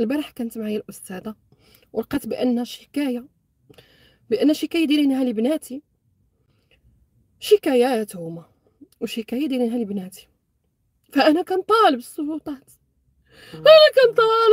البارح كانت معايا الاستاذه ولقات بان شكايه بان شكايه دايرينها لبناتي شكايات هما وشكايه دايرينها لبناتي فانا كنطالب السلطات انا كنطالب